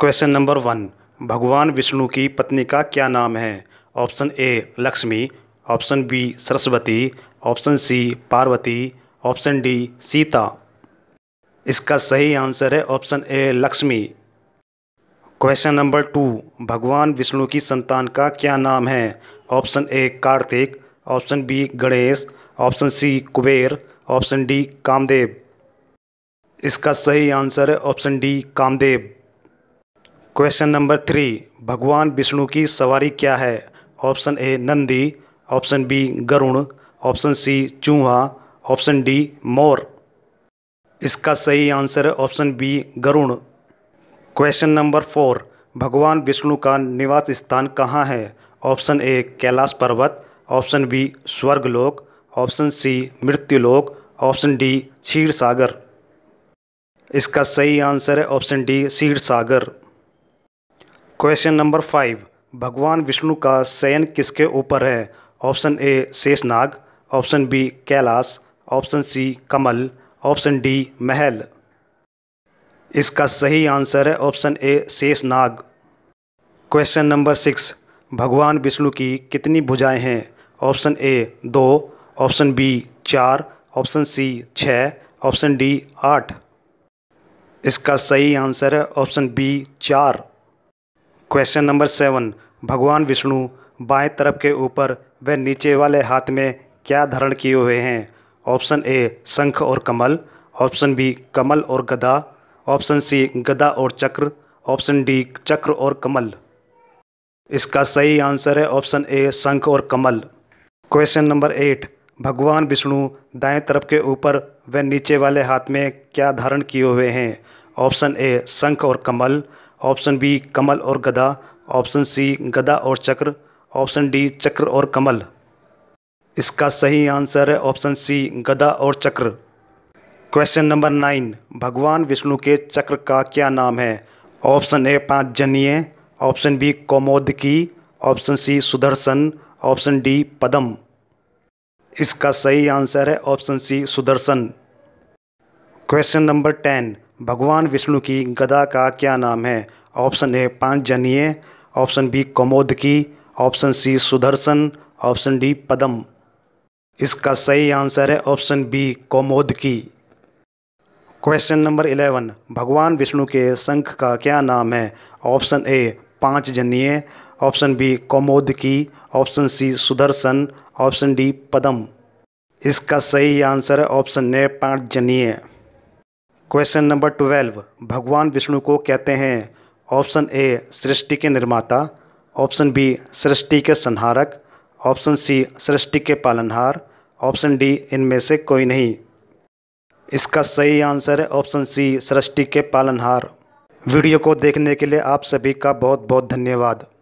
question number one भगवान विष्णु की पत्नी का क्या नाम है option A Lakshmi option B Saraswati option C Parvati option D Sita इसका सही आंसर है option A Lakshmi question number two भगवान विष्णु की संतान का क्या नाम है option A Kartik option B Ganesh option C Kuber option D Kamdev इसका सही आंसर है option D Kamdev question number three भगवान विष्णु की सवारी क्या है option A Nandi option B Garud option सी चूहा ऑप्शन डी मोर इसका सही आंसर है option B Garud question number four भगवान विष्णु का निवास स्थान कहाँ है ऑप्शन ए कैलाश पर्वत ऑप्शन बी स्वर्गलोक ऑप्शन सी मृत्युलोक ऑप्शन डी क्षीर सागर इसका सही आंसर है option D Ksheer Sagar question number five भगवान विष्णु का शयन किसके ऊपर है option A Sheshnag option B Kailash option C कमल ऑप्शन डी महल इसका सही आंसर है option A Sheshnag question number six भगवान विष्णु की कितनी भुजाएं हैं ऑप्शन ए दो ऑप्शन बी चार ऑप्शन सी छः ऑप्शन डी आठ इसका सही आंसर है ऑप्शन बी चार क्वेश्चन नंबर सेवन भगवान विष्णु बाएं तरफ के ऊपर व नीचे वाले हाथ में क्या धारण किए हुए हैं ऑप्शन ए शंख और कमल ऑप्शन बी कमल और गदा ऑप्शन सी गदा और चक्र ऑप्शन डी चक्र और कमल इसका सही आंसर है ऑप्शन ए शंख और कमल क्वेश्चन नंबर एट भगवान विष्णु दाएं तरफ के ऊपर व नीचे वाले हाथ में क्या धारण किए हुए हैं ऑप्शन ए शंख और कमल ऑप्शन बी कमल और गधा ऑप्शन सी गदा और चक्र ऑप्शन डी चक्र और कमल इसका सही आंसर है ऑप्शन सी गदा और चक्र क्वेश्चन नंबर नाइन भगवान विष्णु के चक्र का क्या नाम है ऑप्शन ए पाँच पांचजनीय option B Kaumodaki option C Sudarshan option D Padma इसका सही आंसर है option C Sudarshan question number ten भगवान विष्णु की गदा का क्या नाम है option A Panchjanya option B की option C Sudarshan option D Padma इसका सही आंसर है ऑप्शन बी की क्वेश्चन नंबर इलेवन भगवान विष्णु के शंख का क्या नाम है option A Panchjanya option B की option C Sudarshan option D Padma इसका सही आंसर है option A Panchjanya question number twelve भगवान विष्णु को कहते हैं ऑप्शन ए सृष्टि के निर्माता ऑप्शन बी सृष्टि के संहारक ऑप्शन सी सृष्टि के पालनहार ऑप्शन डी इनमें से कोई नहीं इसका सही आंसर है ऑप्शन सी सृष्टि के पालनहार वीडियो को देखने के लिए आप सभी का बहुत बहुत धन्यवाद